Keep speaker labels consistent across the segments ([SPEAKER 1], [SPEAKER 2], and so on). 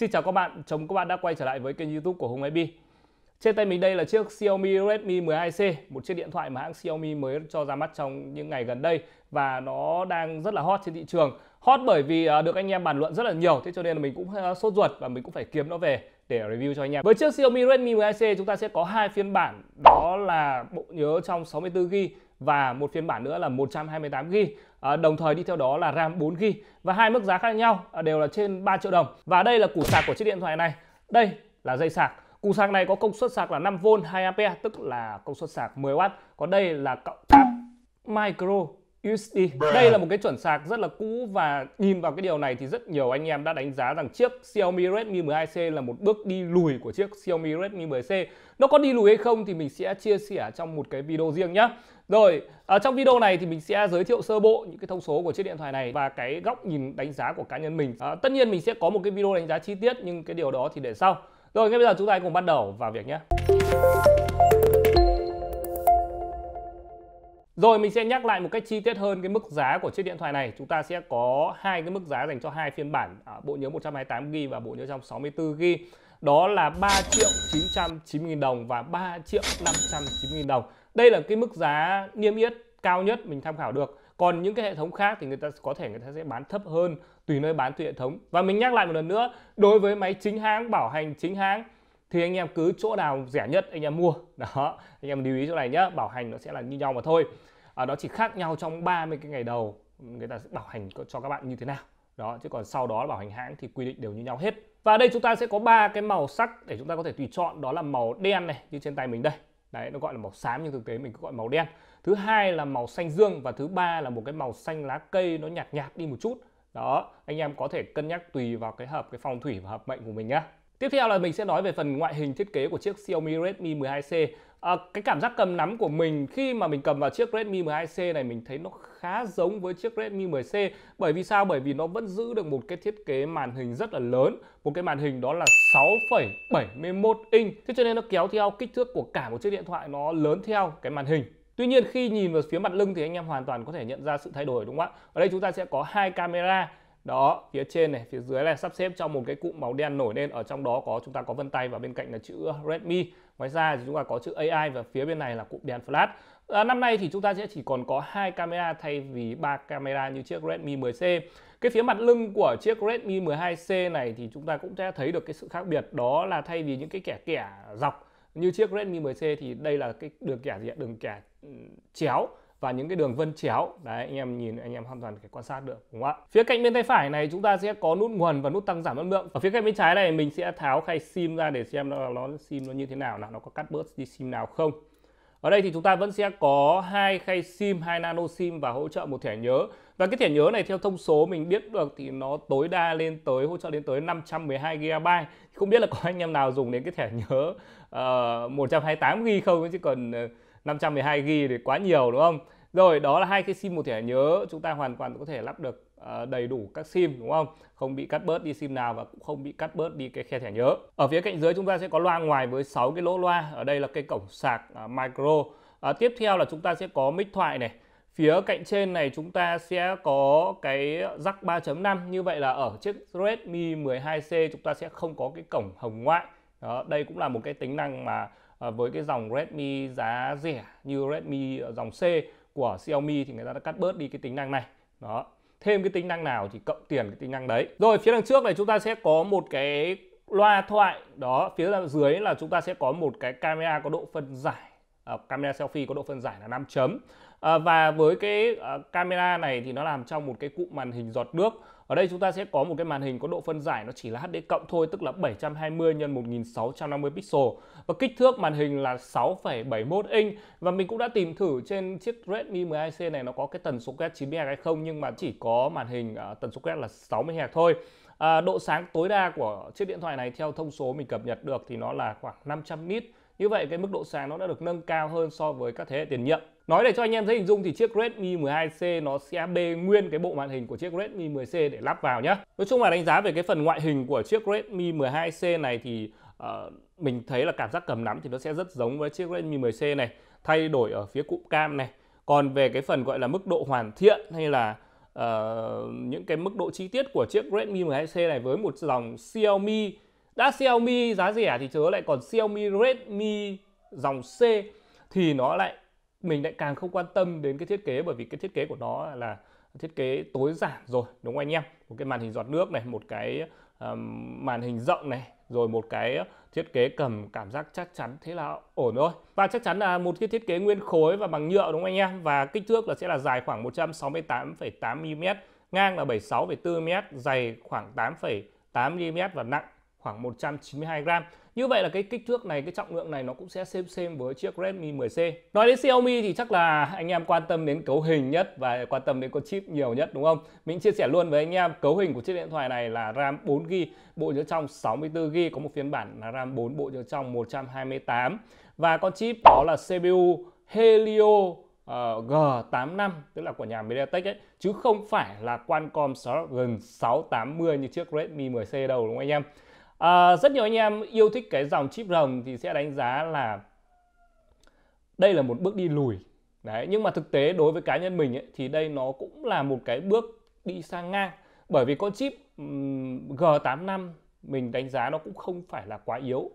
[SPEAKER 1] Xin chào các bạn, chào mừng các bạn đã quay trở lại với kênh YouTube của Hùng IB. Trên tay mình đây là chiếc Xiaomi Redmi 12C, một chiếc điện thoại mà hãng Xiaomi mới cho ra mắt trong những ngày gần đây và nó đang rất là hot trên thị trường. Hot bởi vì à, được anh em bàn luận rất là nhiều, thế cho nên là mình cũng à, sốt ruột và mình cũng phải kiếm nó về để review cho anh em. Với chiếc Xiaomi Redmi 12C chúng ta sẽ có hai phiên bản, đó là bộ nhớ trong 64GB và một phiên bản nữa là 128GB. À, đồng thời đi theo đó là RAM 4GB và hai mức giá khác nhau à, đều là trên 3 triệu đồng. Và đây là củ sạc của chiếc điện thoại này. Đây là dây sạc. Củ sạc này có công suất sạc là 5V 2A tức là công suất sạc 10W. Còn đây là cặp micro USD. Đây là một cái chuẩn sạc rất là cũ và nhìn vào cái điều này thì rất nhiều anh em đã đánh giá rằng chiếc Xiaomi Redmi 12C là một bước đi lùi của chiếc Xiaomi Redmi 10C. Nó có đi lùi hay không thì mình sẽ chia sẻ trong một cái video riêng nhé. Rồi, ở à, trong video này thì mình sẽ giới thiệu sơ bộ những cái thông số của chiếc điện thoại này và cái góc nhìn đánh giá của cá nhân mình. À, tất nhiên mình sẽ có một cái video đánh giá chi tiết nhưng cái điều đó thì để sau. Rồi, ngay bây giờ chúng ta cùng bắt đầu vào việc nhé. Rồi mình sẽ nhắc lại một cách chi tiết hơn cái mức giá của chiếc điện thoại này. Chúng ta sẽ có hai cái mức giá dành cho hai phiên bản à, bộ nhớ 128GB và bộ nhớ trong 64GB. Đó là 3 triệu 990 000 đồng và 3 triệu 590 000 đồng. Đây là cái mức giá niêm yết cao nhất mình tham khảo được. Còn những cái hệ thống khác thì người ta có thể người ta sẽ bán thấp hơn tùy nơi bán tùy hệ thống. Và mình nhắc lại một lần nữa, đối với máy chính hãng bảo hành chính hãng thì anh em cứ chỗ nào rẻ nhất anh em mua đó anh em lưu ý chỗ này nhá bảo hành nó sẽ là như nhau mà thôi à, đó chỉ khác nhau trong 30 cái ngày đầu người ta sẽ bảo hành cho các bạn như thế nào đó chứ còn sau đó bảo hành hãng thì quy định đều như nhau hết và đây chúng ta sẽ có ba cái màu sắc để chúng ta có thể tùy chọn đó là màu đen này như trên tay mình đây đấy nó gọi là màu xám nhưng thực tế mình cứ gọi màu đen thứ hai là màu xanh dương và thứ ba là một cái màu xanh lá cây nó nhạt nhạt đi một chút đó anh em có thể cân nhắc tùy vào cái hợp cái phong thủy và hợp mệnh của mình nhá Tiếp theo là mình sẽ nói về phần ngoại hình thiết kế của chiếc Xiaomi Redmi 12C. À, cái cảm giác cầm nắm của mình khi mà mình cầm vào chiếc Redmi 12C này mình thấy nó khá giống với chiếc Redmi 10C. Bởi vì sao? Bởi vì nó vẫn giữ được một cái thiết kế màn hình rất là lớn, một cái màn hình đó là 6,71 inch. Thế cho nên nó kéo theo kích thước của cả một chiếc điện thoại nó lớn theo cái màn hình. Tuy nhiên khi nhìn vào phía mặt lưng thì anh em hoàn toàn có thể nhận ra sự thay đổi đúng không ạ? Ở đây chúng ta sẽ có hai camera đó phía trên này phía dưới này sắp xếp trong một cái cụm màu đen nổi lên ở trong đó có chúng ta có vân tay và bên cạnh là chữ Redmi ngoài ra thì chúng ta có chữ AI và phía bên này là cụm đèn flash à, năm nay thì chúng ta sẽ chỉ còn có hai camera thay vì ba camera như chiếc Redmi 10C cái phía mặt lưng của chiếc Redmi 12C này thì chúng ta cũng sẽ thấy được cái sự khác biệt đó là thay vì những cái kẻ kẻ dọc như chiếc Redmi 10C thì đây là cái đường kẻ gì ạ đường kẻ ừ, chéo và những cái đường vân chéo đấy anh em nhìn anh em hoàn toàn có thể quan sát được đúng không ạ phía cạnh bên tay phải này chúng ta sẽ có nút nguồn và nút tăng giảm âm lượng ở phía cạnh bên trái này mình sẽ tháo khay sim ra để xem nó, nó sim nó như thế nào là nó có cắt bớt đi sim nào không ở đây thì chúng ta vẫn sẽ có hai khay sim, hai nano sim và hỗ trợ một thẻ nhớ. Và cái thẻ nhớ này theo thông số mình biết được thì nó tối đa lên tới hỗ trợ lên tới 512 GB. Không biết là có anh em nào dùng đến cái thẻ nhớ uh, 128 GB không chứ còn uh, 512GB thì quá nhiều đúng không? Rồi đó là hai cái sim một thẻ nhớ chúng ta hoàn toàn có thể lắp được ờ, đầy đủ các sim đúng không? Không bị cắt bớt đi sim nào và cũng không bị cắt bớt đi cái khe thẻ nhớ. Ở phía cạnh dưới chúng ta sẽ có loa ngoài với 6 cái lỗ loa. Ở đây là cái cổng sạc ờ, micro. À, tiếp theo là chúng ta sẽ có mic thoại này. Phía cạnh trên này chúng ta sẽ có cái jack 3.5 như vậy là ở chiếc Redmi 12C chúng ta sẽ không có cái cổng hồng ngoại. Đó, đây cũng là một cái tính năng mà Ờ, với cái dòng Redmi giá rẻ như Redmi ờ, dòng C của Xiaomi thì người ta đã cắt bớt đi cái tính năng này đó thêm cái tính năng nào thì cộng tiền cái tính năng đấy rồi phía đằng trước này chúng ta sẽ có một cái loa thoại đó phía đằng dưới là chúng ta sẽ có một cái camera có độ phân giải Ờ, camera selfie có độ phân giải là 5 chấm uh, và với cái uh, camera này thì nó làm trong một cái cụm màn hình giọt nước ở đây chúng ta sẽ có một cái màn hình có độ phân giải nó chỉ là HD cộng thôi tức là 720 x 1650 pixel và kích thước màn hình là 6,71 inch và mình cũng đã tìm thử trên chiếc Redmi 12C này nó có cái tần số quét 9Hz hay không nhưng mà chỉ có màn hình uh, tần số quét là 60 Hz thôi à, độ sáng tối đa của chiếc điện thoại này theo thông số mình cập nhật được thì nó là khoảng 500 nit như vậy cái mức độ sáng nó đã được nâng cao hơn so với các thế hệ tiền nhiệm. Nói để cho anh em dễ hình dung thì chiếc Redmi 12C nó sẽ bê nguyên cái bộ màn hình của chiếc Redmi 10C để lắp vào nhé. Nói chung là đánh giá về cái phần ngoại hình của chiếc Redmi 12C này thì uh, mình thấy là cảm giác cầm nắm thì nó sẽ rất giống với chiếc Redmi 10C này. Thay đổi ở phía cụm cam này. Còn về cái phần gọi là mức độ hoàn thiện hay là uh, những cái mức độ chi tiết của chiếc Redmi 12C này với một dòng Xiaomi đã Xiaomi giá rẻ thì chớ lại còn Xiaomi Redmi dòng C thì nó lại mình lại càng không quan tâm đến cái thiết kế bởi vì cái thiết kế của nó là thiết kế tối giản rồi đúng không anh em một cái màn hình giọt nước này một cái um, màn hình rộng này rồi một cái thiết kế cầm cảm giác chắc chắn thế là ổn thôi và chắc chắn là một cái thiết kế nguyên khối và bằng nhựa đúng không anh em và kích thước là sẽ là dài khoảng 168,8 mm ngang là 76,4 mm dày khoảng 8,8 mm và nặng khoảng 192 gram. Như vậy là cái kích thước này, cái trọng lượng này nó cũng sẽ xem xem với chiếc Redmi 10C. Nói đến Xiaomi thì chắc là anh em quan tâm đến cấu hình nhất và quan tâm đến con chip nhiều nhất đúng không? Mình chia sẻ luôn với anh em cấu hình của chiếc điện thoại này là RAM 4GB, bộ nhớ trong 64GB, có một phiên bản là RAM 4 bộ nhớ trong 128 và con chip đó là CPU Helio ờ, G85 tức là của nhà MediaTek ấy chứ không phải là Qualcomm Snapdragon 680 như chiếc Redmi 10C đâu đúng không anh em? À, rất nhiều anh em yêu thích cái dòng chip rồng thì sẽ đánh giá là đây là một bước đi lùi. Đấy, nhưng mà thực tế đối với cá nhân mình ấy, thì đây nó cũng là một cái bước đi sang ngang bởi vì con chip G85 mình đánh giá nó cũng không phải là quá yếu,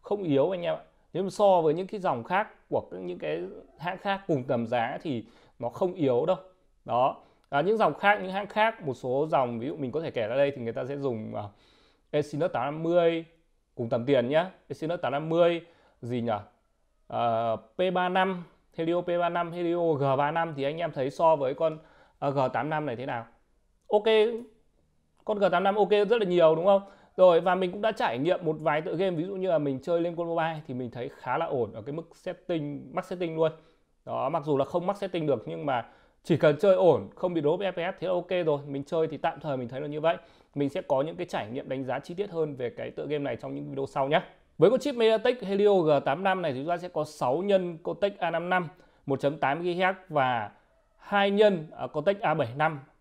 [SPEAKER 1] không yếu anh em ạ. Nhưng so với những cái dòng khác của những cái hãng khác cùng tầm giá thì nó không yếu đâu. Đó. À, những dòng khác, những hãng khác, một số dòng ví dụ mình có thể kể ra đây thì người ta sẽ dùng uh, Exynos 850 cùng tầm tiền nhé Exynos 850 gì nhỉ uh, P35 Helio P35 Helio G35 thì anh em thấy so với con uh, à, G85 này thế nào ok con G85 ok rất là nhiều đúng không rồi và mình cũng đã trải nghiệm một vài tựa game ví dụ như là mình chơi lên con mobile thì mình thấy khá là ổn ở cái mức setting max setting luôn đó mặc dù là không max setting được nhưng mà chỉ cần chơi ổn không bị đốp FPS thế ok rồi mình chơi thì tạm thời mình thấy là như vậy mình sẽ có những cái trải nghiệm đánh giá chi tiết hơn về cái tựa game này trong những video sau nhé với con chip MediaTek Helio G85 này thì chúng ta sẽ có 6 nhân Cortex A55 1.8 GHz và 2 nhân Cortex A75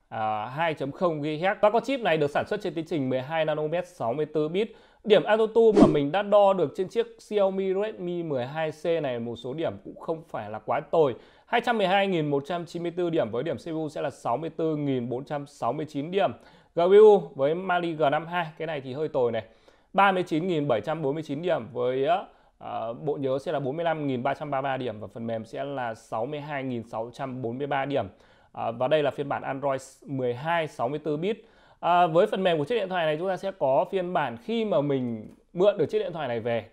[SPEAKER 1] 2.0 GHz và con chip này được sản xuất trên tiến trình 12 nanomet 64 bit Điểm AutoTune mà mình đã đo được trên chiếc Xiaomi Redmi 12C này một số điểm cũng không phải là quá tồi. 212.194 điểm với điểm CPU sẽ là 64.469 điểm. GPU với Mali G52 cái này thì hơi tồi này. 39.749 điểm với uh, bộ nhớ sẽ là 45.333 điểm và phần mềm sẽ là 62.643 điểm. À, và đây là phiên bản Android 12 64 bit à, với phần mềm của chiếc điện thoại này chúng ta sẽ có phiên bản khi mà mình mượn được chiếc điện thoại này về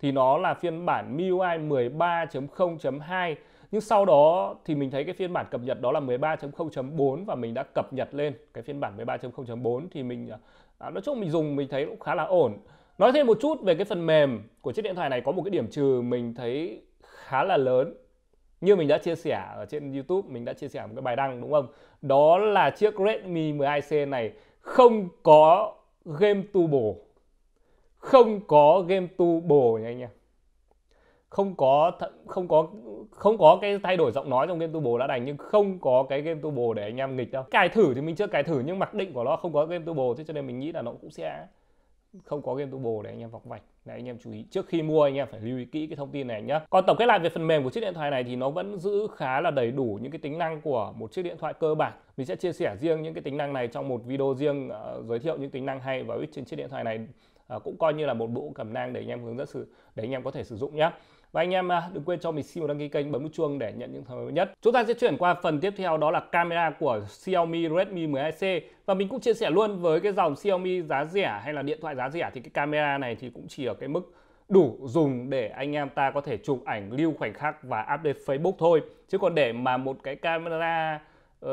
[SPEAKER 1] thì nó là phiên bản MIUI 13.0.2 nhưng sau đó thì mình thấy cái phiên bản cập nhật đó là 13.0.4 và mình đã cập nhật lên cái phiên bản 13.0.4 thì mình à, à, nói chung mình dùng mình thấy cũng khá là ổn nói thêm một chút về cái phần mềm của chiếc điện thoại này có một cái điểm trừ mình thấy khá là lớn như mình đã chia sẻ ở trên YouTube mình đã chia sẻ một cái bài đăng đúng không đó là chiếc Redmi 12C này không có game tu bổ không có game tu bổ nha anh em không có không có không có cái thay đổi giọng nói trong game tu bổ đã đành nhưng không có cái game tu bổ để anh em nghịch đâu cài thử thì mình chưa cài thử nhưng mặc định của nó không có game tu bổ thế cho nên mình nghĩ là nó cũng sẽ không có game turbo để anh em vọc vạch này anh em chú ý trước khi mua anh em phải lưu ý kỹ cái thông tin này nhé còn tổng kết lại về phần mềm của chiếc điện thoại này thì nó vẫn giữ khá là đầy đủ những cái tính năng của một chiếc điện thoại cơ bản mình sẽ chia sẻ riêng những cái tính năng này trong một video riêng uh, giới thiệu những tính năng hay và ít trên chiếc điện thoại này uh, cũng coi như là một bộ cẩm nang để anh em hướng dẫn sử để anh em có thể sử dụng nhé và anh em à, đừng quên cho mình xin một đăng ký kênh bấm nút chuông để nhận những thông báo nhất chúng ta sẽ chuyển qua phần tiếp theo đó là camera của Xiaomi Redmi 12C và mình cũng chia sẻ luôn với cái dòng Xiaomi giá rẻ hay là điện thoại giá rẻ thì cái camera này thì cũng chỉ ở cái mức đủ dùng để anh em ta có thể chụp ảnh lưu khoảnh khắc và update Facebook thôi chứ còn để mà một cái camera uh,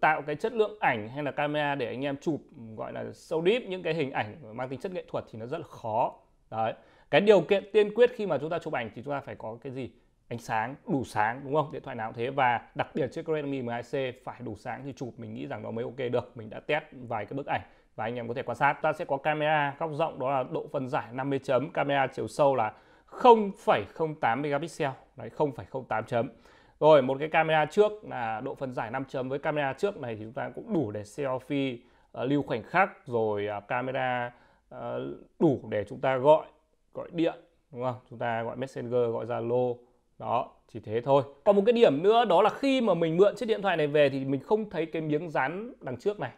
[SPEAKER 1] tạo cái chất lượng ảnh hay là camera để anh em chụp gọi là sâu deep những cái hình ảnh mang tính chất nghệ thuật thì nó rất là khó đấy cái điều kiện tiên quyết khi mà chúng ta chụp ảnh thì chúng ta phải có cái gì ánh sáng đủ sáng đúng không điện thoại nào thế và đặc biệt chiếc Redmi 12C phải đủ sáng thì chụp mình nghĩ rằng nó mới ok được mình đã test vài cái bức ảnh và anh em có thể quan sát ta sẽ có camera góc rộng đó là độ phân giải 50 chấm camera chiều sâu là 0,08 megapixel đấy 0,08 chấm rồi một cái camera trước là độ phân giải 5 chấm với camera trước này thì chúng ta cũng đủ để selfie uh, lưu khoảnh khắc rồi uh, camera uh, đủ để chúng ta gọi gọi điện đúng không chúng ta gọi messenger gọi zalo đó chỉ thế thôi còn một cái điểm nữa đó là khi mà mình mượn chiếc điện thoại này về thì mình không thấy cái miếng dán đằng trước này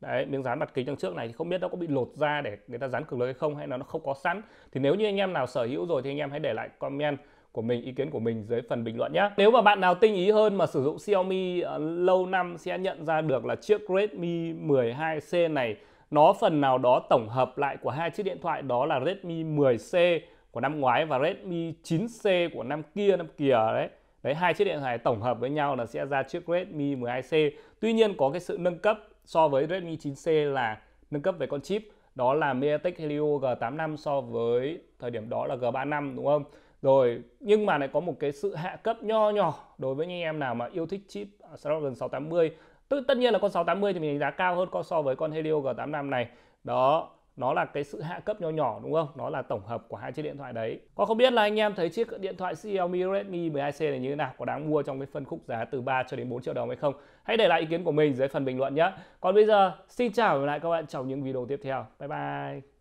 [SPEAKER 1] đấy miếng dán mặt kính đằng trước này thì không biết nó có bị lột ra để người ta dán cường lực hay không hay là nó không có sẵn thì nếu như anh em nào sở hữu rồi thì anh em hãy để lại comment của mình ý kiến của mình dưới phần bình luận nhé nếu mà bạn nào tinh ý hơn mà sử dụng Xiaomi uh, lâu năm sẽ nhận ra được là chiếc Redmi 12C này nó phần nào đó tổng hợp lại của hai chiếc điện thoại đó là Redmi 10C của năm ngoái và Redmi 9C của năm kia năm kia đấy đấy hai chiếc điện thoại tổng hợp với nhau là sẽ ra chiếc Redmi 12C tuy nhiên có cái sự nâng cấp so với Redmi 9C là nâng cấp về con chip đó là MediaTek Helio G85 so với thời điểm đó là G35 đúng không rồi nhưng mà lại có một cái sự hạ cấp nho nhỏ đối với những em nào mà yêu thích chip Snapdragon 680 Tức tất nhiên là con 680 thì mình đánh giá cao hơn con so với con Helio G85 này. Đó, nó là cái sự hạ cấp nhỏ nhỏ đúng không? Nó là tổng hợp của hai chiếc điện thoại đấy. Con không biết là anh em thấy chiếc điện thoại Xiaomi Redmi 12C này như thế nào, có đáng mua trong cái phân khúc giá từ 3 cho đến 4 triệu đồng hay không? Hãy để lại ý kiến của mình dưới phần bình luận nhé. Còn bây giờ, xin chào và hẹn lại các bạn trong những video tiếp theo. Bye bye.